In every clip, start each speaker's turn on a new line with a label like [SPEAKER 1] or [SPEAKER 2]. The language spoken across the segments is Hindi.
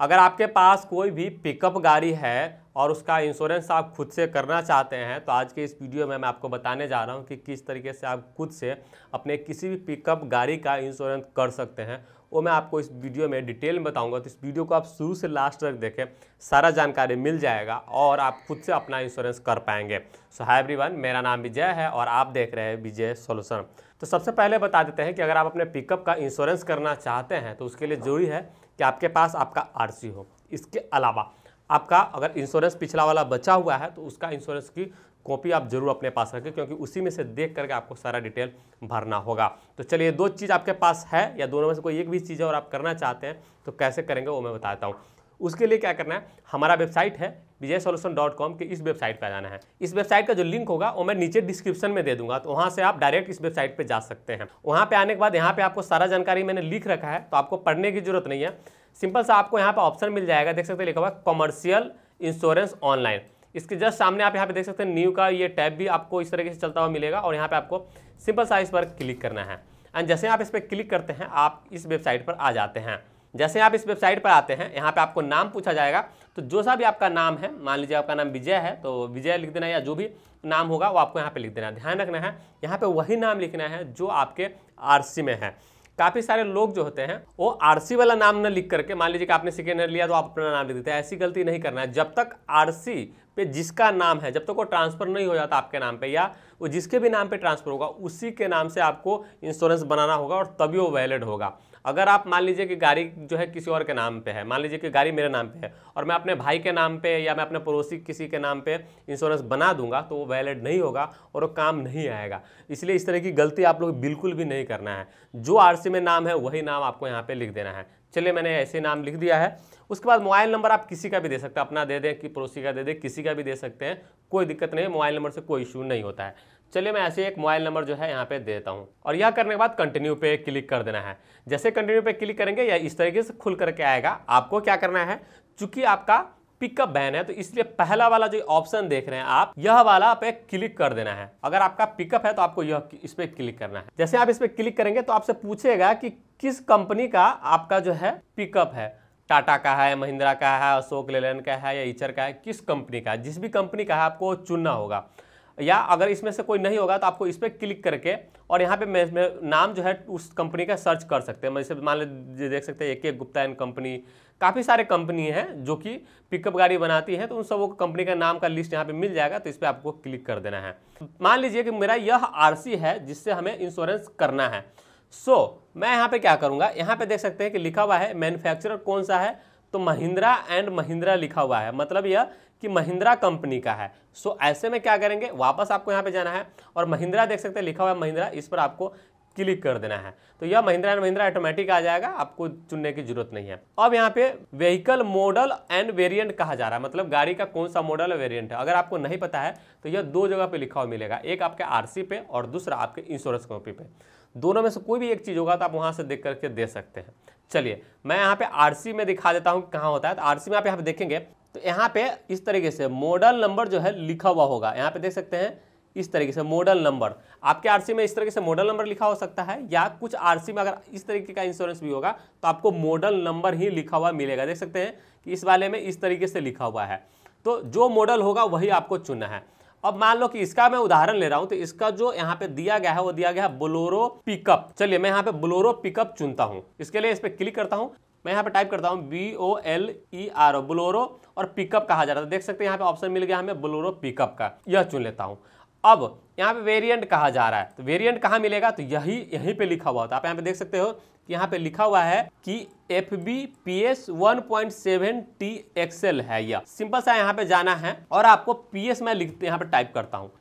[SPEAKER 1] अगर आपके पास कोई भी पिकअप गाड़ी है और उसका इंश्योरेंस आप खुद से करना चाहते हैं तो आज के इस वीडियो में मैं आपको बताने जा रहा हूं कि किस तरीके से आप खुद से अपने किसी भी पिकअप गाड़ी का इंश्योरेंस कर सकते हैं वो मैं आपको इस वीडियो में डिटेल में बताऊंगा तो इस वीडियो को आप शुरू से लास्ट तक देखें सारा जानकारी मिल जाएगा और आप खुद से अपना इंश्योरेंस कर पाएंगे सो हाई एवरी मेरा नाम विजय है और आप देख रहे हैं विजय सोल्यूशन तो सबसे पहले बता देते हैं कि अगर आप अपने पिकअप का इंश्योरेंस करना चाहते हैं तो उसके लिए जरूरी है कि आपके पास आपका आर हो इसके अलावा आपका अगर इंश्योरेंस पिछला वाला बचा हुआ है तो उसका इंश्योरेंस की कॉपी आप जरूर अपने पास रखें क्योंकि उसी में से देख करके आपको सारा डिटेल भरना होगा तो चलिए दो चीज़ आपके पास है या दोनों में से कोई एक भी चीज़ है और आप करना चाहते हैं तो कैसे करेंगे वो मैं बताता हूँ उसके लिए क्या करना है हमारा वेबसाइट है विजय सोल्यूशन डॉट कॉम के इस वेबसाइट पर जाना है इस वेबसाइट का जो लिंक होगा वो मैं नीचे डिस्क्रिप्शन में दे दूंगा तो वहाँ से आप डायरेक्ट इस वेबसाइट पर जा सकते हैं वहाँ पर आने के बाद यहाँ पर आपको सारा जानकारी मैंने लिख रखा है तो आपको पढ़ने की जरूरत नहीं है सिंपल सा आपको यहाँ पर ऑप्शन मिल जाएगा देख सकते हैं लिखा हुआ कॉमर्शियल इंश्योरेंस ऑनलाइन इसके जस्ट सामने आप यहाँ पे देख सकते हैं न्यू का ये टैब भी आपको इस तरीके से चलता हुआ मिलेगा और यहाँ पे आपको सिंपल सा इस पर क्लिक करना है एंड जैसे आप इस पर क्लिक करते हैं आप इस वेबसाइट पर आ जाते हैं जैसे आप इस वेबसाइट पर आते हैं यहाँ पे आपको नाम पूछा जाएगा तो जो सा भी आपका नाम है मान लीजिए आपका नाम विजय है तो विजय लिख देना या जो भी नाम होगा वो आपको यहाँ पे लिख देना है ध्यान रखना है यहाँ पे वही नाम लिखना है जो आपके आरसी में है काफ़ी सारे लोग जो होते हैं वो आर वाला नाम ना लिख करके मान लीजिए कि आपने सेकेंड ईयर लिया तो आप अपना नाम लिख देते हैं ऐसी गलती नहीं करना है जब तक आर पे जिसका नाम है जब तक वो ट्रांसफ़र नहीं हो जाता आपके नाम पे या वो जिसके भी नाम पे ट्रांसफ़र होगा उसी के नाम से आपको इंश्योरेंस बनाना होगा और तभी वो वैलिड होगा अगर आप मान लीजिए कि गाड़ी जो है किसी और के नाम पे है मान लीजिए कि गाड़ी मेरे नाम पे है और मैं अपने भाई के नाम पे या मैं अपने पड़ोसी किसी के नाम पे इंश्योरेंस बना दूंगा तो वो वैलिड नहीं होगा और वो काम नहीं आएगा इसलिए इस तरह की गलती आप लोग बिल्कुल भी नहीं करना है जो आर में नाम है वही नाम आपको यहाँ पर लिख देना है चलिए मैंने ऐसे नाम लिख दिया है उसके बाद मोबाइल नंबर आप किसी का भी दे सकते हैं अपना दे दें कि पड़ोसी का दे दें किसी का भी दे सकते हैं कोई दिक्कत नहीं मोबाइल नंबर से कोई इशू नहीं होता है चलिए मैं ऐसे एक मोबाइल नंबर जो है यहाँ पे देता हूँ और यह करने के बाद कंटिन्यू पे क्लिक कर देना है जैसे कंटिन्यू पे क्लिक करेंगे या इस तरीके से खुल करके आएगा आपको क्या करना है चूंकि आपका पिकअप बैन है तो इसलिए पहला वाला जो ऑप्शन देख रहे हैं आप यह वाला पे क्लिक कर देना है अगर आपका पिकअप है तो आपको यह इस पर क्लिक करना है जैसे आप इस पर क्लिक करेंगे तो आपसे पूछेगा कि किस कंपनी का आपका जो है पिकअप है टाटा का है महिंद्रा का है अशोक लेलैंड का है या ईचर का है किस कंपनी का है जिस भी कंपनी का है आपको चुनना होगा या अगर इसमें से कोई नहीं होगा तो आपको इस पर क्लिक करके और यहाँ पे मैं, मैं नाम जो है उस कंपनी का सर्च कर सकते हैं जैसे मान लीजिए देख सकते हैं ए के गुप्ता एंड कंपनी काफ़ी सारे कंपनी हैं जो कि पिकअप गाड़ी बनाती है तो उन सबों कंपनी का नाम का लिस्ट यहाँ पे मिल जाएगा तो इस पर आपको क्लिक कर देना है मान लीजिए कि मेरा यह आर है जिससे हमें इंश्योरेंस करना है सो so, मैं यहाँ पे क्या करूँगा यहाँ पे देख सकते हैं कि लिखा हुआ है मैन्युफैक्चरर कौन सा है तो महिंद्रा एंड महिंद्रा लिखा हुआ है मतलब यह कि महिंद्रा कंपनी का है सो so, ऐसे में क्या करेंगे वापस आपको यहाँ पे जाना है और महिंद्रा देख सकते हैं लिखा हुआ है महिंद्रा इस पर आपको क्लिक कर देना है तो यह महिंद्रा एंड महिंद्रा ऑटोमेटिक आ जाएगा आपको चुनने की जरूरत नहीं है अब यहाँ पे व्हीकल मॉडल एंड वेरिएंट कहा जा रहा है मतलब गाड़ी का कौन सा मॉडल वेरिएंट है अगर आपको नहीं पता है तो यह दो जगह पे लिखा हुआ मिलेगा एक आपके आरसी पे और दूसरा आपके इंश्योरेंस कॉपी पे दोनों में से कोई भी एक चीज़ होगा तो आप वहां से देख करके दे सकते हैं चलिए मैं यहाँ पे आरसी में दिखा देता हूँ कहाँ होता है तो आरसी में आप यहाँ पे देखेंगे तो यहाँ पे इस तरीके से मॉडल नंबर जो है लिखा हुआ होगा यहाँ पे देख सकते हैं इस तरीके से मॉडल नंबर आपके आरसी में इस तरीके से मॉडल नंबर लिखा हो सकता है या कुछ आरसी में अगर इस तरीके का इंश्योरेंस भी होगा तो आपको मॉडल नंबर ही लिखा हुआ मिलेगा देख सकते हैं कि इस वाले में इस तरीके से लिखा हुआ है तो जो मॉडल होगा वही आपको चुनना है अब मान लो कि इसका मैं उदाहरण ले रहा हूं तो इसका जो यहाँ पे दिया गया है वो दिया गया है बोलोरो पिकअप चलिए मैं यहाँ पे बोलोरो पिकअप चुनता हूँ इसके लिए इस पर क्लिक करता हूँ मैं यहाँ पे टाइप करता हूँ B O L E R O Bolero और पिकअप कहा जा रहा था देख सकते हैं यहाँ पे ऑप्शन मिल गया हमें बुलोरो पिकअप का यह चुन लेता हूँ अब यहाँ पे वेरिएंट कहा जा रहा है तो वेरिएंट कहाँ मिलेगा तो यही यहीं पे लिखा हुआ होता है आप यहाँ पे देख सकते हो यहाँ पे लिखा हुआ है कि F B P S one point seven T XL है यह सिंपल सा यहाँ पे जाना है और आपको पी एस मैं लिखते यहाँ पे टाइप करता हूँ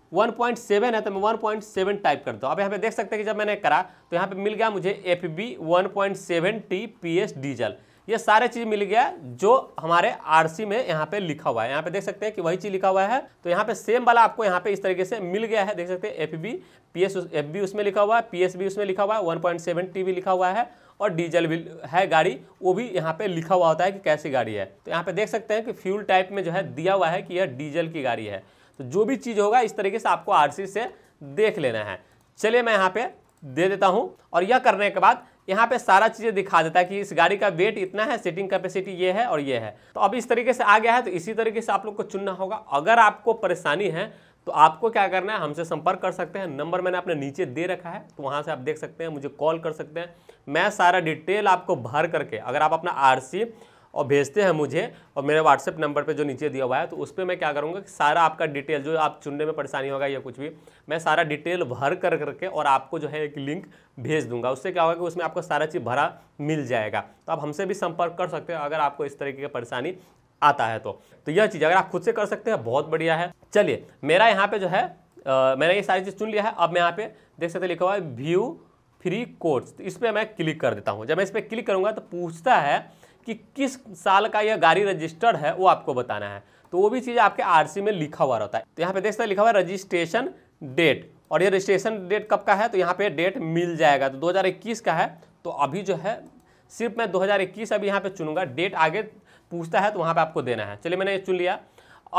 [SPEAKER 1] सेवन है तो मैं वन पॉइंट सेवन टाइप करता हूँ अब यहाँ पे देख सकते हैं कि जब मैंने करा तो यहाँ पे मिल गया मुझे F B one point seven T P S diesel ये सारे चीज मिल गया जो हमारे आरसी में यहाँ पे लिखा हुआ है यहाँ पे देख सकते हैं कि वही चीज लिखा हुआ है तो यहाँ पे सेम वाला आपको यहाँ पे इस तरीके से मिल गया है देख सकते हैं F B P S F B उसमें लिखा हुआ है पी एस बी उसमें लिखा हुआ है वन पॉइंट सेवन टी भी लिखा हुआ है और डीजल भी है गाड़ी वो भी यहाँ पे लिखा हुआ होता है कि कैसी गाड़ी है तो यहाँ पे देख सकते हैं कि फ्यूल टाइप में जो है दिया हुआ है कि यह डीजल की गाड़ी है तो जो भी चीज़ होगा इस तरीके से आपको आरसी से देख लेना है चलिए मैं यहाँ पे दे देता हूँ और यह करने के बाद यहाँ पे सारा चीज़ें दिखा देता है कि इस गाड़ी का वेट इतना है सीटिंग कैपेसिटी ये है और ये है तो अब इस तरीके से आ गया है तो इसी तरीके से आप लोग को चुनना होगा अगर आपको परेशानी है तो आपको क्या करना है हमसे संपर्क कर सकते हैं नंबर मैंने अपने नीचे दे रखा है तो वहाँ से आप देख सकते हैं मुझे कॉल कर सकते हैं मैं सारा डिटेल आपको भर करके अगर आप अपना आर और भेजते हैं मुझे और मेरे व्हाट्सएप नंबर पे जो नीचे दिया हुआ है तो उस पर मैं क्या करूँगा कि सारा आपका डिटेल जो आप चुनने में परेशानी होगा या कुछ भी मैं सारा डिटेल भर कर करके और आपको जो है एक लिंक भेज दूंगा उससे क्या होगा कि उसमें आपको सारा चीज़ भरा मिल जाएगा तो आप हमसे भी संपर्क कर सकते हो अगर आपको इस तरीके की परेशानी आता है तो तो यह चीज़ अगर आप खुद से कर सकते हैं बहुत बढ़िया है चलिए मेरा यहाँ पर जो है मैंने ये सारी चीज़ चुन लिया है अब मैं यहाँ पर देख सकते लिखा हुआ है व्यू फ्री कोर्स तो इस पर मैं क्लिक कर देता हूँ जब मैं इस पर क्लिक करूँगा तो पूछता है कि किस साल का यह गाड़ी रजिस्टर्ड है वो आपको बताना है तो वो भी चीज़ आपके आरसी में लिखा हुआ रहता है तो यहाँ पे देख सकते लिखा हुआ है रजिस्ट्रेशन डेट और ये रजिस्ट्रेशन डेट कब का है तो यहाँ पे डेट मिल जाएगा तो 2021 का है तो अभी जो है सिर्फ मैं 2021 अभी यहाँ पे चुनूंगा डेट आगे पूछता है तो वहाँ पे आपको देना है चलिए मैंने ये चुन लिया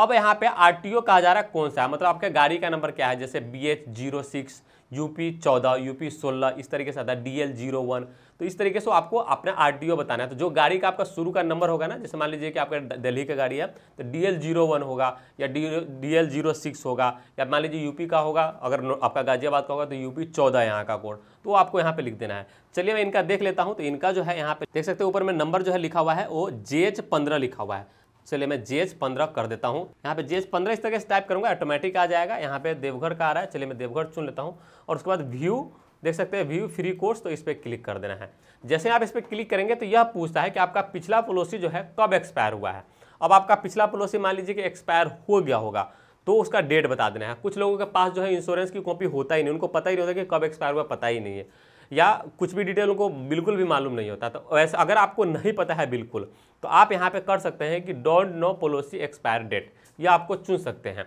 [SPEAKER 1] अब यहाँ पे आर कहा जा रहा है कौन सा है मतलब आपके गाड़ी का नंबर क्या है जैसे B H zero six U P चौदह यू पी सोलह इस तरीके से आता है डी एल जीरो वन तो इस तरीके से आपको अपना आर बताना है तो जो गाड़ी का आपका शुरू का नंबर होगा ना जैसे मान लीजिए कि आपका दिल्ली का गाड़ी है तो डी एल जीरो वन होगा या D D L zero six होगा या मान लीजिए यूपी का होगा अगर आपका गाजियाबाद का होगा तो यूपी चौदह यहाँ का कोड तो आपको यहाँ पे लिख देना है चलिए मैं इनका देख लेता हूँ तो इनका जो है यहाँ पे देख सकते हो ऊपर में नंबर जो है लिखा हुआ है वो जे एच पंद्रह लिखा हुआ है चलिए मैं जे एच पंद्रह कर देता हूँ यहाँ पे जेज एच पंद्रह इस तरह से टाइप करूँगा ऑटोमेटिक आ जाएगा यहाँ पे देवघर का आ रहा है चलिए मैं देवघर चुन लेता हूँ और उसके बाद व्यू देख सकते हैं व्यू फ्री कोर्स तो इस पर क्लिक कर देना है जैसे आप इस पर क्लिक करेंगे तो यह पूछता है कि आपका पिछला पॉलिसी जो है कब एक्सपायर हुआ है अब आपका पिछला पॉलिसी मान लीजिए कि एक्सपायर हो गया होगा तो उसका डेट बता देना है कुछ लोगों के पास जो है इंश्योरेंस की कॉपी होता ही नहीं उनको पता ही नहीं होता कि कब एक्सपायर हुआ पता ही नहीं है या कुछ भी डिटेल उनको बिल्कुल भी मालूम नहीं होता तो वैसे अगर आपको नहीं पता है बिल्कुल तो आप यहाँ पे कर सकते हैं कि don't know policy expire date ये आपको चुन सकते हैं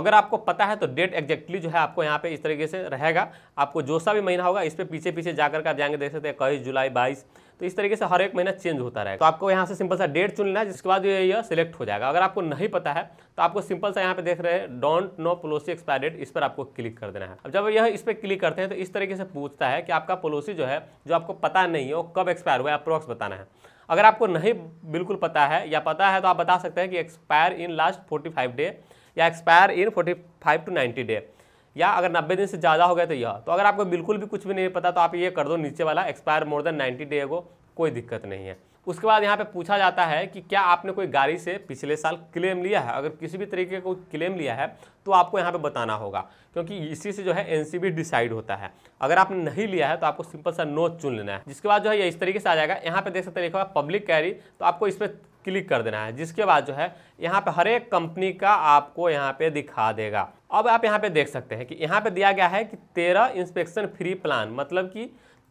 [SPEAKER 1] अगर आपको पता है तो डेट एग्जैक्टली जो है आपको यहाँ पे इस तरीके से रहेगा आपको जो सा भी महीना होगा इस पर पीछे पीछे जाकर के आप जाएंगे देख सकते हैं इक्कीस जुलाई बाईस तो इस तरीके से हर एक महीना चेंज होता रहेगा तो आपको यहाँ से सिंपल सा डेट चुन लेना है जिसके बाद यह सिलेक्ट हो जाएगा अगर आपको नहीं पता है तो आपको सिंपल सा यहाँ पे देख रहे हैं don't know policy expire date इस पर आपको क्लिक कर देना है अब जब यह इस पर क्लिक करते हैं तो इस तरीके से पूछता है कि आपका पोलोसी जो है जो आपको पता नहीं है वो कब एक्सपायर हुआ है अप्रोक्स बताना है अगर आपको नहीं बिल्कुल पता है या पता है तो आप बता सकते हैं कि expire in last forty five day या expire in forty five to ninety day या अगर नब्बे दिन से ज़्यादा हो गया तो यह तो अगर आपको बिल्कुल भी कुछ भी नहीं पता तो आप ये कर दो नीचे वाला expire more than ninety day को कोई दिक्कत नहीं है उसके बाद यहाँ पे पूछा जाता है कि क्या आपने कोई गाड़ी से पिछले साल क्लेम लिया है अगर किसी भी तरीके कोई क्लेम लिया है तो आपको यहाँ पे बताना होगा क्योंकि इसी से जो है एनसीबी डिसाइड होता है अगर आपने नहीं लिया है तो आपको सिंपल सा नो चुन लेना है जिसके बाद जो है ये इस तरीके से आ जाएगा यहाँ पे देख सकते लिखा हुआ पब्लिक कैरी तो आपको इस पर क्लिक कर देना है जिसके बाद जो है यहाँ पे हर एक कंपनी का आपको यहाँ पे दिखा देगा अब आप यहाँ पे देख सकते हैं कि यहाँ पे दिया गया है कि तेरह इंस्पेक्शन फ्री प्लान मतलब कि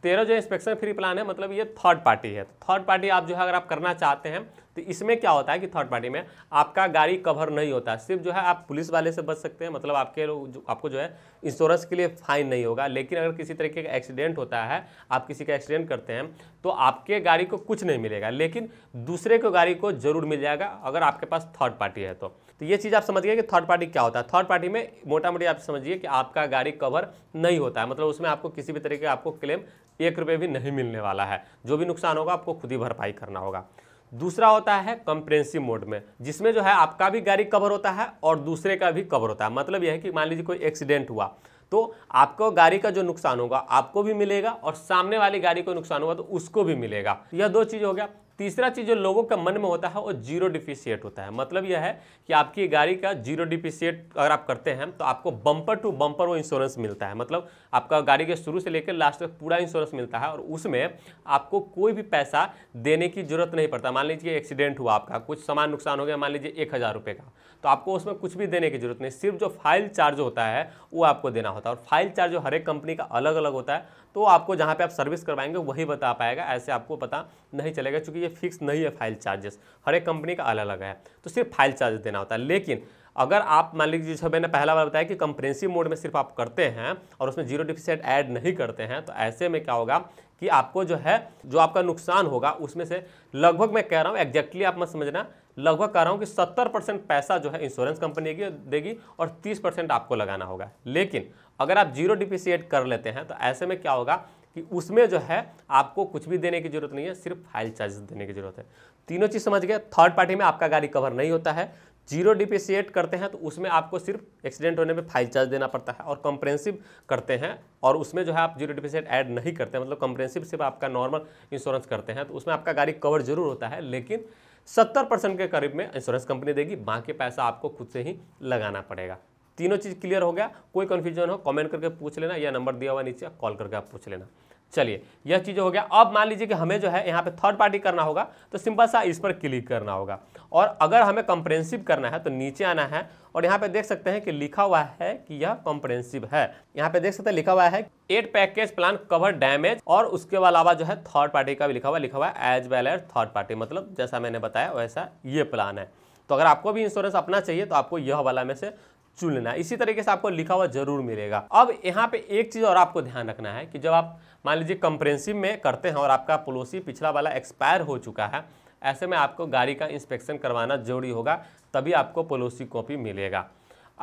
[SPEAKER 1] तेरह जो इंस्पेक्शन फ्री प्लान है मतलब ये थर्ड पार्टी है थर्ड तो पार्टी आप जो है अगर आप करना चाहते हैं तो इसमें क्या होता है कि थर्ड पार्टी में आपका गाड़ी कवर नहीं होता सिर्फ जो है आप पुलिस वाले से बच सकते हैं मतलब आपके जो आपको जो है इंश्योरेंस के लिए फाइन नहीं होगा लेकिन अगर किसी तरीके का एक्सीडेंट होता है आप किसी का एक्सीडेंट करते हैं तो आपके गाड़ी को कुछ नहीं मिलेगा लेकिन दूसरे को गाड़ी को जरूर मिल जाएगा अगर आपके पास थर्ड पार्टी है तो तो ये चीज़ आप समझिए कि थर्ड पार्टी क्या होता है थर्ड पार्टी में मोटा मोटी आप समझिए कि आपका गाड़ी कवर नहीं होता है मतलब उसमें आपको किसी भी तरीके का आपको क्लेम एक रुपये भी नहीं मिलने वाला है जो भी नुकसान होगा आपको खुद ही भरपाई करना होगा दूसरा होता है कंप्रेंसिव मोड में जिसमें जो है आपका भी गाड़ी कवर होता है और दूसरे का भी कवर होता है मतलब यह है कि मान लीजिए कोई एक्सीडेंट हुआ तो आपको गाड़ी का जो नुकसान होगा आपको भी मिलेगा और सामने वाली गाड़ी को नुकसान होगा तो उसको भी मिलेगा यह दो चीज़ हो गया तीसरा चीज़ जो लोगों का मन में होता है वो जीरो डिफिशिएट होता है मतलब यह है कि आपकी गाड़ी का जीरो डिफिशिएट अगर आप करते हैं तो आपको बम्पर टू बम्पर वो इंश्योरेंस मिलता है मतलब आपका गाड़ी के शुरू से लेकर लास्ट तक पूरा इंश्योरेंस मिलता है और उसमें आपको कोई भी पैसा देने की जरूरत नहीं पड़ता मान लीजिए एक्सीडेंट हुआ आपका कुछ सामान नुकसान हो गया मान लीजिए एक हज़ार रुपये का तो आपको उसमें कुछ भी देने की जरूरत नहीं सिर्फ जो फाइल चार्ज होता है वो आपको देना होता है और फाइल चार्ज हर एक कंपनी का अलग अलग होता है तो आपको जहाँ पे आप सर्विस करवाएंगे वही बता पाएगा ऐसे आपको पता नहीं चलेगा क्योंकि ये फिक्स नहीं है फाइल चार्जेस हर एक कंपनी का अलग अलग है तो सिर्फ फाइल चार्जेस देना होता है लेकिन अगर आप मान लीजिए जैसे मैंने पहला बार बताया कि कंप्रेंसिव मोड में सिर्फ आप करते हैं और उसमें जीरो डिफिसेट ऐड नहीं करते हैं तो ऐसे में क्या होगा कि आपको जो है जो आपका नुकसान होगा उसमें से लगभग मैं कह रहा हूँ एग्जैक्टली आप मत समझना लगभग कह रहा हूँ कि 70 परसेंट पैसा जो है इंश्योरेंस कंपनी की देगी और 30 परसेंट आपको लगाना होगा लेकिन अगर आप जीरो डिप्रिसिएट कर लेते हैं तो ऐसे में क्या होगा कि उसमें जो है आपको कुछ भी देने की जरूरत नहीं है सिर्फ फाइल चार्जेस देने की जरूरत है तीनों चीज़ समझ गए थर्ड पार्टी में आपका गाड़ी कवर नहीं होता है जीरो डिप्रिसिएट करते हैं तो उसमें आपको सिर्फ एक्सीडेंट होने पर फाइल चार्ज देना पड़ता है और कंप्रेंसिव करते हैं और उसमें जो है आप जीरो डिप्रिसिएट ऐड नहीं करते मतलब कंप्रेंसिव सिर्फ आपका नॉर्मल इंश्योरेंस करते हैं तो उसमें आपका गाड़ी कवर जरूर होता है लेकिन सत्तर परसेंट के करीब में इंश्योरेंस कंपनी देगी बाकी पैसा आपको खुद से ही लगाना पड़ेगा तीनों चीज़ क्लियर हो गया कोई कन्फ्यूजन हो कमेंट करके पूछ लेना या नंबर दिया हुआ नीचे कॉल करके आप पूछ लेना चलिए यह चीज़ हो गया अब मान लीजिए कि हमें जो है यहाँ पे थर्ड पार्टी करना होगा तो सिंपल सा इस पर क्लिक करना होगा और अगर हमें कंप्रेंसिव करना है तो नीचे आना है और यहाँ पे देख सकते हैं कि लिखा हुआ है कि यह कंप्रेंसिव है यहाँ पे देख सकते हैं लिखा हुआ है eight package plan cover damage और उसके अलावा जो है थर्ड पार्टी का भी लिखा हुआ लिखा हुआ है as well as third party मतलब जैसा मैंने बताया वैसा ये प्लान है तो अगर आपको भी इंश्योरेंस अपना चाहिए तो आपको यह वाला में से चुन लेना इसी तरीके से आपको लिखा हुआ जरूर मिलेगा अब यहाँ पे एक चीज़ और आपको ध्यान रखना है कि जब आप मान लीजिए कंप्रेंसिव में करते हैं और आपका पोलोसी पिछला वाला एक्सपायर हो चुका है ऐसे में आपको गाड़ी का इंस्पेक्शन करवाना जरूरी होगा तभी आपको पोलोसी कॉपी मिलेगा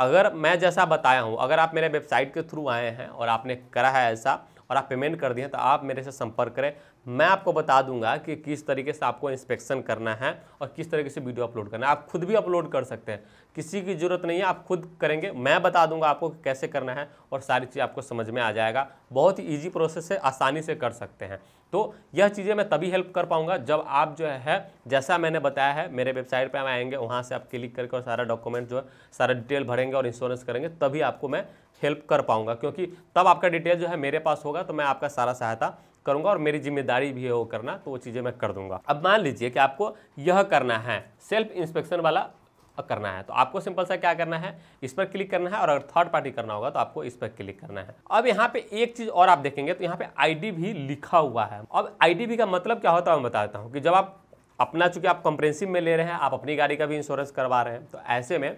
[SPEAKER 1] अगर मैं जैसा बताया हूँ अगर आप मेरे वेबसाइट के थ्रू आए हैं और आपने करा है ऐसा और आप पेमेंट कर दिए तो आप मेरे से संपर्क करें मैं आपको बता दूंगा कि किस तरीके से आपको इंस्पेक्शन करना है और किस तरीके से वीडियो अपलोड करना है आप खुद भी अपलोड कर सकते हैं किसी की ज़रूरत नहीं है आप खुद करेंगे मैं बता दूंगा आपको कैसे करना है और सारी चीज़ आपको समझ में आ जाएगा बहुत ही ईजी प्रोसेस है आसानी से कर सकते हैं तो यह चीज़ें मैं तभी हेल्प कर पाऊँगा जब आप जो है जैसा मैंने बताया है मेरे वेबसाइट पर आएंगे वहाँ से आप क्लिक करके और सारा डॉक्यूमेंट जो है सारा डिटेल भरेंगे और इंश्योरेंस करेंगे तभी आपको मैं हेल्प कर पाऊँगा क्योंकि तब आपका डिटेल जो है मेरे पास होगा तो मैं आपका सारा सहायता करूंगा और मेरी जिम्मेदारी भी है वो करना तो वो चीज़ें मैं कर दूंगा अब मान लीजिए कि आपको यह करना है सेल्फ इंस्पेक्शन वाला करना है तो आपको सिंपल सा क्या करना है इस पर क्लिक करना है और अगर थर्ड पार्टी करना होगा तो आपको इस पर क्लिक करना है अब यहाँ पे एक चीज और आप देखेंगे तो यहाँ पे आईडी भी लिखा हुआ है अब भी का मतलब क्या होता है मैं बता देता हूँ कि जब आप अपना चूंकि आप कंप्रेंसिव में ले रहे हैं आप अपनी गाड़ी का भी इंश्योरेंस करवा रहे हैं तो ऐसे में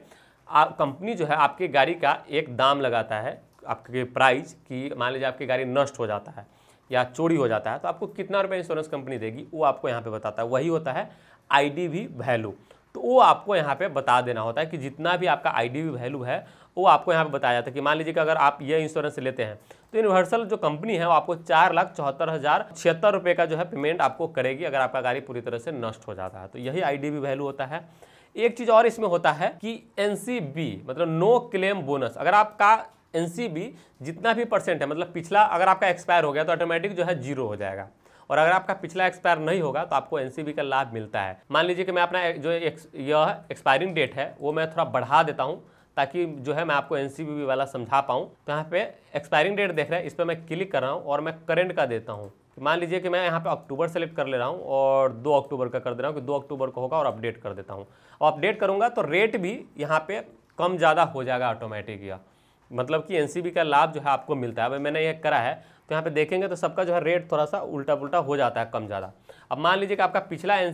[SPEAKER 1] आप कंपनी जो है आपकी गाड़ी का एक दाम लगाता है आपके प्राइस कि मान लीजिए आपकी गाड़ी नष्ट हो जाता है या चोरी हो जाता है तो आपको कितना रुपये इंश्योरेंस कंपनी देगी वो आपको यहाँ पे बताता है वही होता है आई डी वी वैल्यू तो वो आपको यहाँ पे बता देना होता है कि जितना भी आपका आई डी वी वैल्यू है वो आपको यहाँ पे बताया जाता है कि मान लीजिए कि अगर आप ये इंश्योरेंस लेते हैं तो यूनिवर्सल जो कंपनी है वो आपको चार लाख चौहत्तर हज़ार छिहत्तर रुपये का जो है पेमेंट आपको करेगी अगर आपका गाड़ी पूरी तरह से नष्ट हो जाता है तो यही आई डी वी वैल्यू होता है एक चीज़ और इसमें होता है कि एन सी बी मतलब नो क्लेम बोनस अगर आपका एन जितना भी परसेंट है मतलब पिछला अगर आपका एक्सपायर हो गया तो ऑटोमेटिक जो है जीरो हो जाएगा और अगर आपका पिछला एक्सपायर नहीं होगा तो आपको एन का लाभ मिलता है मान लीजिए कि मैं अपना जो यह एक्सपायरिंग डेट है वो मैं थोड़ा बढ़ा देता हूँ ताकि जो है मैं आपको एन वाला समझा पाऊँ तो यहाँ पे एक्सपायरिंग डेट देख रहे हैं इस पर मैं क्लिक कर रहा हूँ और मैं करेंट का देता हूँ मान लीजिए कि मैं यहाँ पे अक्टूबर सेलेक्ट कर ले रहा हूँ और दो अक्टूबर का कर दे रहा हूँ कि दो अक्टूबर को होगा और अपडेट कर देता हूँ अपडेट करूँगा तो रेट भी यहाँ पे कम ज़्यादा हो जाएगा ऑटोमेटिक या मतलब कि एनसीबी का लाभ जो है आपको मिलता है अब मैंने ये करा है तो यहाँ पे देखेंगे तो सबका जो है रेट थोड़ा सा उल्टा पुल्टा हो जाता है कम ज़्यादा अब मान लीजिए कि आपका पिछला एन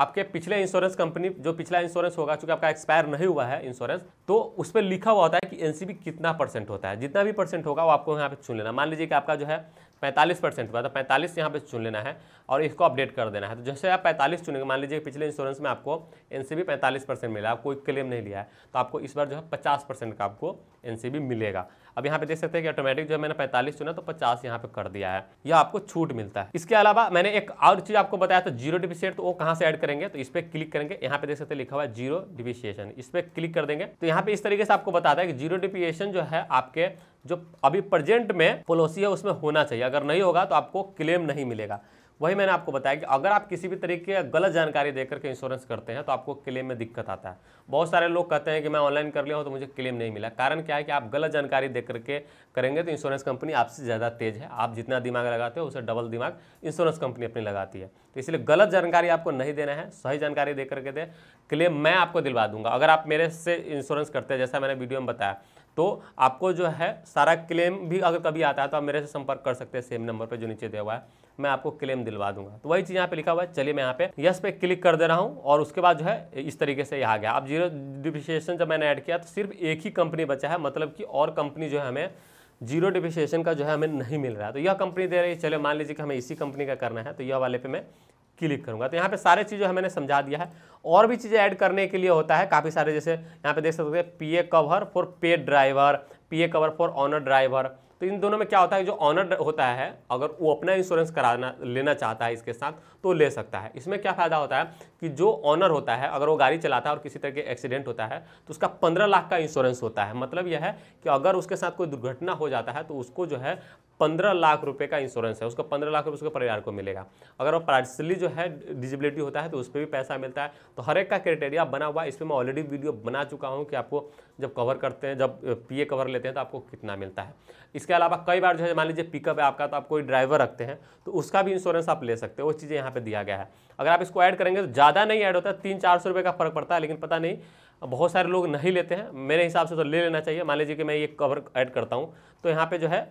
[SPEAKER 1] आपके पिछले इंश्योरेंस कंपनी जो पिछला इंश्योरेंस होगा चूंकि आपका एक्सपायर नहीं हुआ है इंश्योरेंस तो उस पर लिखा हुआ होता है कि एनसीबी कितना परसेंट होता है जितना भी परसेंट होगा वो आपको यहाँ पे चुन लेना मान लीजिए कि आपका जो है पैंतालीस परसेंट हुआ तो पैंतालीस यहाँ पे चुन लेना है और इसको अपडेट कर देना है तो जैसे आप पैंतालीस चुनेंगे मान लीजिए पिछले इंश्योरेंस में आपको एन सी मिला आप कोई क्लेम नहीं लिया है तो आपको इस बार जो है पचास का आपको एन मिलेगा अब यहाँ पे देख सकते हैं कि ऑटोमेटिक जो है मैंने 45 चुना तो पचास यहाँ पे कर दिया है यह आपको छूट मिलता है इसके अलावा मैंने एक और चीज़ आपको बताया तो जीरो डिफिशियट तो वो कहाँ से ऐड करेंगे तो इस पर क्लिक करेंगे यहाँ पे देख सकते लिखा हुआ है जीरो डिपिशिएशन इस पर क्लिक कर देंगे तो यहाँ पे इस तरीके से आपको बताता है कि जीरो डिफिशिएशन जो है आपके जो अभी प्रेजेंट में पॉलिसी है उसमें होना चाहिए अगर नहीं होगा तो आपको क्लेम नहीं मिलेगा वही मैंने आपको बताया कि अगर आप किसी भी तरीके की गलत जानकारी देकर के इंश्योरेंस करते हैं तो आपको क्लेम में दिक्कत आता है बहुत सारे लोग कहते हैं कि मैं ऑनलाइन कर लिया हूँ तो मुझे क्लेम नहीं मिला कारण क्या है कि आप गलत जानकारी देकर के करेंगे तो इंश्योरेंस कंपनी आपसे ज़्यादा तेज है आप जितना दिमाग लगाते हो उसे डबल दिमाग इंश्योरेंस कंपनी अपनी लगाती है तो इसलिए गलत जानकारी आपको नहीं देना है सही जानकारी दे करके दे क्लेम मैं आपको दिलवा दूंगा अगर आप मेरे से इंश्योरेंस करते हैं जैसा मैंने वीडियो में बताया तो आपको जो है सारा क्लेम भी अगर कभी आता है तो आप मेरे से संपर्क कर सकते हैं सेम नंबर पर जो नीचे दिया हुआ है मैं आपको क्लेम दिलवा दूंगा तो वही चीज़ यहाँ पे लिखा हुआ है चलिए मैं यहाँ पे यस पे क्लिक कर दे रहा हूँ और उसके बाद जो है इस तरीके से यहाँ गया अब जीरो डिप्रिशिएशन जब मैंने ऐड किया तो सिर्फ एक ही कंपनी बचा है मतलब कि और कंपनी जो है हमें जीरो डिप्रिशिएशन का जो है हमें नहीं मिल रहा है तो यह कंपनी दे रही है चलिए मान लीजिए कि हमें इसी कंपनी का करना है तो यह वाले पे मैं क्लिक करूंगा तो यहाँ पे सारे चीज़ जो है मैंने समझा दिया है और भी चीज़ें ऐड करने के लिए होता है काफ़ी सारे जैसे यहाँ पे देख सकते हैं PA cover for paid driver PA cover for owner driver तो इन दोनों में क्या होता है जो ऑनर होता है अगर वो अपना इंश्योरेंस कराना लेना चाहता है इसके साथ तो ले सकता है इसमें क्या फ़ायदा होता है कि जो ऑनर होता है अगर वो गाड़ी चलाता है और किसी तरह के एक्सीडेंट होता है तो उसका पंद्रह लाख का इंश्योरेंस होता है मतलब यह है कि अगर उसके साथ कोई दुर्घटना हो जाता है तो उसको जो है पंद्रह लाख रुपए का इंश्योरेंस है उसका पंद्रह लाख रुपये उसके परिवार को मिलेगा अगर वो पार्सली जो है डिजिबिलिटी होता है तो उस पर भी पैसा मिलता है तो हर एक का क्राइटेरिया बना हुआ है इस पर मैं ऑलरेडी वीडियो बना चुका हूँ कि आपको जब कवर करते हैं जब पीए कवर लेते हैं तो आपको कितना मिलता है इसके अलावा कई बार जो है मान लीजिए पिकअप है आपका तो आप कोई ड्राइवर रखते हैं तो उसका भी इंश्योरेंस आप ले सकते हो वो चीज़ें यहाँ पर दिया गया है अगर आप इसको ऐड करेंगे तो ज़्यादा नहीं ऐड होता है तीन चार सौ रुपये का फर्क पड़ता है लेकिन पता नहीं बहुत सारे लोग नहीं लेते हैं मेरे हिसाब से तो ले लेना चाहिए मान लीजिए कि मैं ये कवर ऐड करता हूँ तो यहाँ पे जो है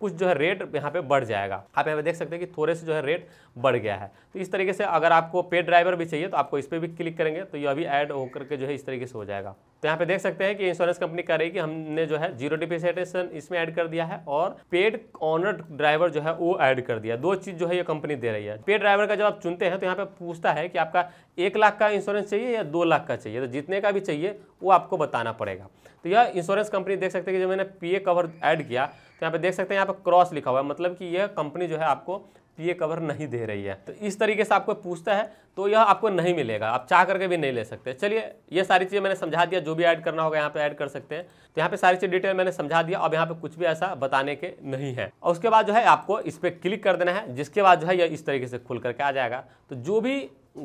[SPEAKER 1] कुछ जो है रेट यहाँ पे बढ़ जाएगा आप यहाँ पे देख सकते हैं कि थोड़े से जो है रेट बढ़ गया है तो इस तरीके से अगर आपको पेड ड्राइवर भी चाहिए तो आपको इस पर भी क्लिक करेंगे तो ये अभी ऐड होकर के जो है इस तरीके से हो जाएगा तो यहाँ पे देख सकते हैं कि इंश्योरेंस कंपनी कह रही है कि हमने जो है जीरो डिफिसिटेशन इसमें ऐड कर दिया है और पेड ऑनर ड्राइवर जो है वो ऐड कर दिया दो चीज़ जो है ये कंपनी दे रही है पेड ड्राइवर का जब आप चुनते हैं तो यहाँ पर पूछता है कि आपका एक लाख का इंश्योरेंस चाहिए या दो लाख का चाहिए तो जितने का भी चाहिए वो आपको बताना पड़ेगा तो यह इंश्योरेंस कंपनी देख सकते हैं कि जब मैंने पी कवर ऐड किया तो यहाँ पे देख सकते हैं यहाँ पे क्रॉस लिखा हुआ है मतलब कि यह कंपनी जो है आपको पीए कवर नहीं दे रही है तो इस तरीके से आपको पूछता है तो यह आपको नहीं मिलेगा आप चाह करके भी नहीं ले सकते चलिए ये सारी चीज़ें मैंने समझा दिया जो भी ऐड करना होगा यहाँ पे ऐड कर सकते हैं तो यहाँ पे सारी चीज़ डिटेल मैंने समझा दिया अब यहाँ पे कुछ भी ऐसा बताने के नहीं है और उसके बाद जो है आपको इस पर क्लिक कर देना है जिसके बाद जो है यह इस तरीके से खुल करके आ जाएगा तो जो भी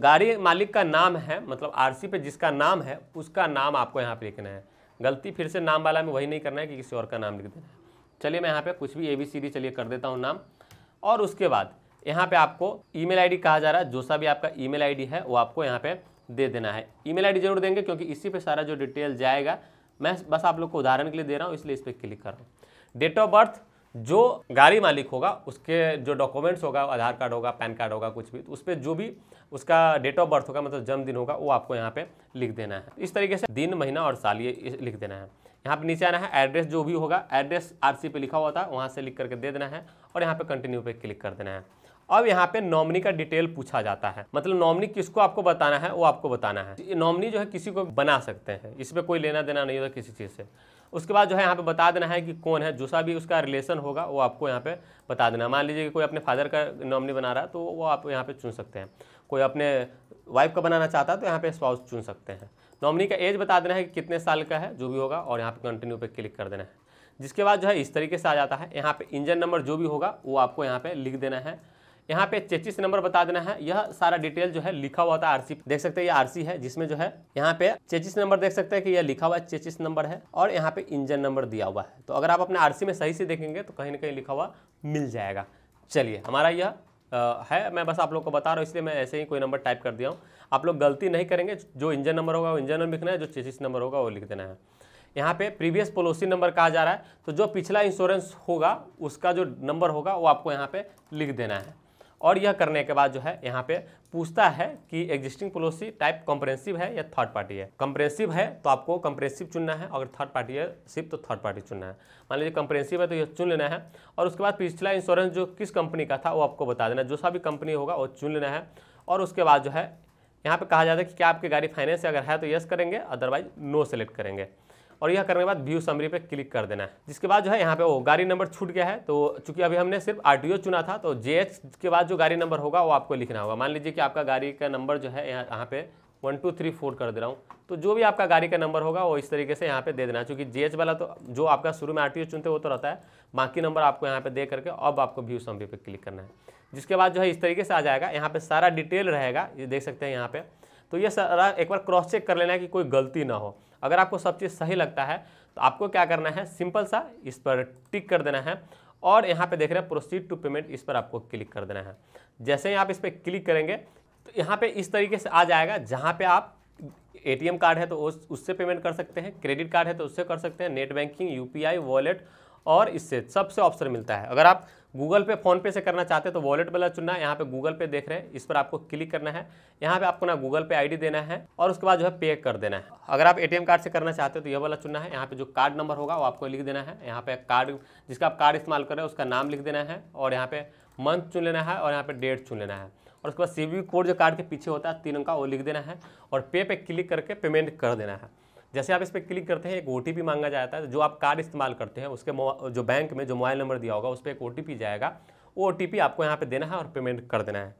[SPEAKER 1] गाड़ी मालिक का नाम है मतलब आर पे जिसका नाम है उसका नाम आपको यहाँ पे लिखना है गलती फिर से नाम वाला में वही नहीं करना है कि किसी और का नाम लिख देना है चलिए मैं यहाँ पे कुछ भी ए बी सी डी चलिए कर देता हूँ नाम और उसके बाद यहाँ पे आपको ईमेल आईडी कहा जा रहा है जो सा भी आपका ईमेल आईडी है वो आपको यहाँ पे दे देना है ईमेल आईडी जरूर देंगे क्योंकि इसी पे सारा जो डिटेल जाएगा मैं बस आप लोग को उदाहरण के लिए दे रहा हूँ इसलिए इस पर क्लिक कर रहा हूँ डेट ऑफ बर्थ जो गाड़ी मालिक होगा उसके जो डॉक्यूमेंट्स होगा आधार कार्ड होगा पैन कार्ड होगा कुछ भी तो उस पर जो भी उसका डेट ऑफ बर्थ होगा मतलब जन्मदिन होगा वो आपको यहाँ पे लिख देना है इस तरीके से दिन महीना और साल ये लिख देना है यहाँ पे नीचे आना है एड्रेस जो भी होगा एड्रेस आरसी पे लिखा हुआ था वहाँ से लिख करके दे देना है और यहाँ पे कंटिन्यू पे क्लिक कर देना है अब यहाँ पे नॉमनी का डिटेल पूछा जाता है मतलब नॉमनी किसको आपको बताना है वो आपको बताना है नॉमनी जो है किसी को बना सकते हैं इस पर कोई लेना देना नहीं होता किसी चीज़ से उसके बाद जो है यहाँ पे बता देना है कि कौन है जूसा भी उसका रिलेशन होगा वो आपको यहाँ पे बता देना मान लीजिए कि कोई अपने फादर का नॉमनी बना रहा है तो वो आप यहाँ पे चुन सकते हैं कोई अपने वाइफ का बनाना चाहता है तो यहाँ पे स्पाउस चुन सकते हैं नॉमिनी का एज बता देना है कि कितने साल का है जो भी होगा और यहाँ पे कंटिन्यू पे क्लिक कर देना है जिसके बाद जो है इस तरीके से आ जाता है यहाँ पे इंजन नंबर जो भी होगा वो आपको यहाँ पे लिख देना है यहाँ पे चेचिस नंबर बता देना है यह सारा डिटेल जो है लिखा हुआ था आरसी देख सकते हैं ये आरसी है जिसमें जो है यहाँ पे चेचिस नंबर देख सकते हैं कि यह लिखा हुआ चेचिस नंबर है और यहाँ पे इंजन नंबर दिया हुआ है तो अगर आप अपने आरसी में सही से देखेंगे तो कहीं ना कहीं लिखा हुआ मिल जाएगा चलिए हमारा यह है मैं बस आप लोग को बता रहा हूँ इसलिए मैं ऐसे ही कोई नंबर टाइप कर दिया हूँ आप लोग गलती नहीं करेंगे जो इंजन नंबर होगा वो इंजन नंबर लिखना है जो चेसिस नंबर होगा वो लिख देना है यहाँ पे प्रीवियस पॉलिसी नंबर कहा जा रहा है तो जो पिछला इंश्योरेंस होगा उसका जो नंबर होगा वो आपको यहाँ पे लिख देना है और यह करने के बाद जो है यहाँ पे पूछता है कि एग्जिस्टिंग पॉलिसी टाइप कॉम्प्रेंसिव है या थर्ड पार्टी है कॉम्प्रेंसिव है तो आपको कॉम्प्रेंसिव चुनना है अगर थर्ड पार्टी है सिर्फ तो थर्ड पार्टी चुनना है मान लीजिए कॉम्प्रेंसिव है तो यह चुन लेना है और उसके बाद पिछला इंश्योरेंस जो किस कंपनी का था वो आपको बता देना जो सा भी कंपनी होगा वो चुन लेना है और उसके बाद जो है यहाँ पे कहा जाता है कि क्या आपकी गाड़ी फाइनेंस अगर है तो यस करेंगे अदरवाइज नो सेलेक्ट करेंगे और यह करने के बाद व्यू समरी पे क्लिक कर देना है जिसके बाद जो है यहाँ पे वो गाड़ी नंबर छूट गया है तो चूंकि अभी हमने सिर्फ आर चुना था तो जे के बाद जो गाड़ी नंबर होगा वो आपको लिखना होगा मान लीजिए कि आपका गाड़ी का नंबर जो है यहाँ यहाँ पे वन टू थ्री फोर कर दे रहा हूँ तो जो भी आपका गाड़ी का नंबर होगा वो इस तरीके से यहाँ पे दे देना है जी जीएच वाला तो जो आपका शुरू में आरटीओ चुनते वो तो रहता है बाकी नंबर आपको यहाँ पे दे करके अब आपको व्यू समरी पे क्लिक करना है जिसके बाद जो है इस तरीके से आ जाएगा यहाँ पे सारा डिटेल रहेगा ये देख सकते हैं यहाँ पे तो ये सारा एक बार क्रॉस चेक कर लेना है कि कोई गलती ना हो अगर आपको सब चीज़ सही लगता है तो आपको क्या करना है सिंपल सा इस पर टिक कर देना है और यहाँ पे देख रहे हैं प्रोसीड टू पेमेंट इस पर आपको क्लिक कर देना है जैसे ही आप इस पर क्लिक करेंगे तो यहाँ पे इस तरीके से आ जाएगा जहाँ पे आप एटीएम कार्ड है तो उस उससे पेमेंट कर सकते हैं क्रेडिट कार्ड है तो उससे कर सकते हैं नेट बैंकिंग यूपीआई वॉलेट और इससे सबसे ऑप्शन मिलता है अगर आप गूगल पे फोन पे से करना चाहते हैं तो वॉलेट वाला चुनना है यहाँ पे गूगल पे देख रहे हैं इस पर आपको क्लिक करना है यहाँ पे आपको ना गूगल पे आईडी देना है और उसके बाद जो है पे कर देना है अगर आप एटीएम कार्ड से करना चाहते हो तो यह वाला चुनना है यहाँ पे जो कार्ड नंबर होगा वो आपको लिख देना है यहाँ पे कार्ड जिसका आप कार्ड इस्तेमाल कर रहे हैं उसका नाम लिख देना है और यहाँ पे मंथ चुन लेना है और यहाँ पे डेट चुन लेना है और उसके बाद सी कोड जो कार्ड के पीछे होता है तीन का वो लिख देना है और पे पे क्लिक करके पेमेंट कर देना है जैसे आप इस पर क्लिक करते हैं एक ओ मांगा जाता है जो आप कार्ड इस्तेमाल करते हैं उसके जो बैंक में जो मोबाइल नंबर दिया होगा उस पर एक ओ जाएगा वो ओ आपको यहाँ पर देना है और पेमेंट कर देना है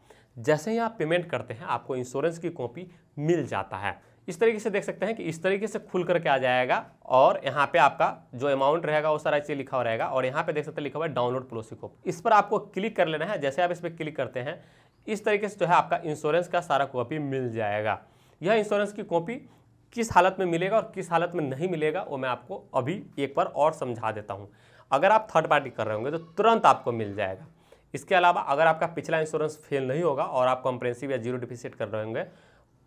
[SPEAKER 1] जैसे ही आप पेमेंट करते हैं आपको इंश्योरेंस की कॉपी मिल जाता है इस तरीके से देख सकते हैं कि इस तरीके से खुल करके आ जाएगा और यहाँ पे आपका जो अमाउंट रहेगा वो सारा चीज़ लिखा हुआ रहेगा और यहाँ पे देख सकते हैं लिखा हुआ है डाउनलोड पॉलिसी को इस पर आपको क्लिक कर लेना है जैसे आप इस पर क्लिक करते हैं इस तरीके से जो है आपका इंश्योरेंस का सारा कॉपी मिल जाएगा यह इंश्योरेंस की कॉपी किस हालत में मिलेगा और किस हालत में नहीं मिलेगा वो मैं आपको अभी एक बार और समझा देता हूँ अगर आप थर्ड पार्टी कर रहे होंगे तो तुरंत आपको मिल जाएगा इसके अलावा अगर आपका पिछला इंश्योरेंस फेल नहीं होगा और आप कंप्रेंसिव या जीरो डिफिसिट कर रहे होंगे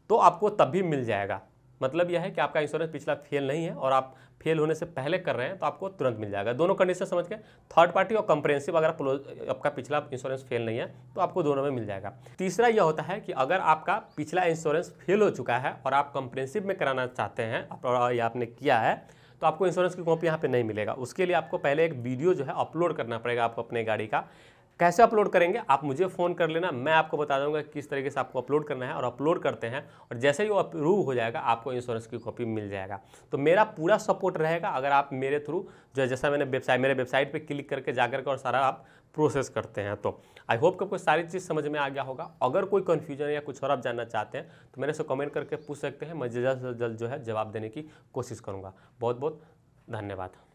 [SPEAKER 1] तो आपको तब भी मिल जाएगा मतलब यह है कि आपका इंश्योरेंस पिछला फेल नहीं है और आप फेल होने से पहले कर रहे हैं तो आपको तुरंत मिल जाएगा दोनों कंडीशन समझ के थर्ड पार्टी और कंप्रेंसिव अगर आपका पिछला इंश्योरेंस फेल नहीं है तो आपको दोनों में मिल जाएगा तीसरा यह होता है कि अगर आपका पिछला इंश्योरेंस फेल हो चुका है और आप कंप्रेंसिव में कराना चाहते हैं और आपने किया है तो आपको इंश्योरेंस की कॉपी यहाँ पे नहीं मिलेगा उसके लिए आपको पहले एक वीडियो जो है अपलोड करना पड़ेगा आपको अपने गाड़ी का कैसे अपलोड करेंगे आप मुझे फ़ोन कर लेना मैं आपको बता दूंगा किस तरीके से आपको अपलोड करना है और अपलोड करते हैं और जैसे ही वो अप्रूव हो जाएगा आपको इंश्योरेंस की कॉपी मिल जाएगा तो मेरा पूरा सपोर्ट रहेगा अगर आप मेरे थ्रू जो जैसा मैंने वेबसाइट मेरे वेबसाइट पर क्लिक करके जा करके और सारा आप प्रोसेस करते हैं तो आई होप आपको सारी चीज़ समझ में आ गया होगा अगर कोई कन्फ्यूजन या कुछ और आप जानना चाहते हैं तो मेरे से कमेंट करके पूछ सकते हैं मैं जल्द से जल्द जो है जवाब देने की कोशिश करूँगा बहुत बहुत धन्यवाद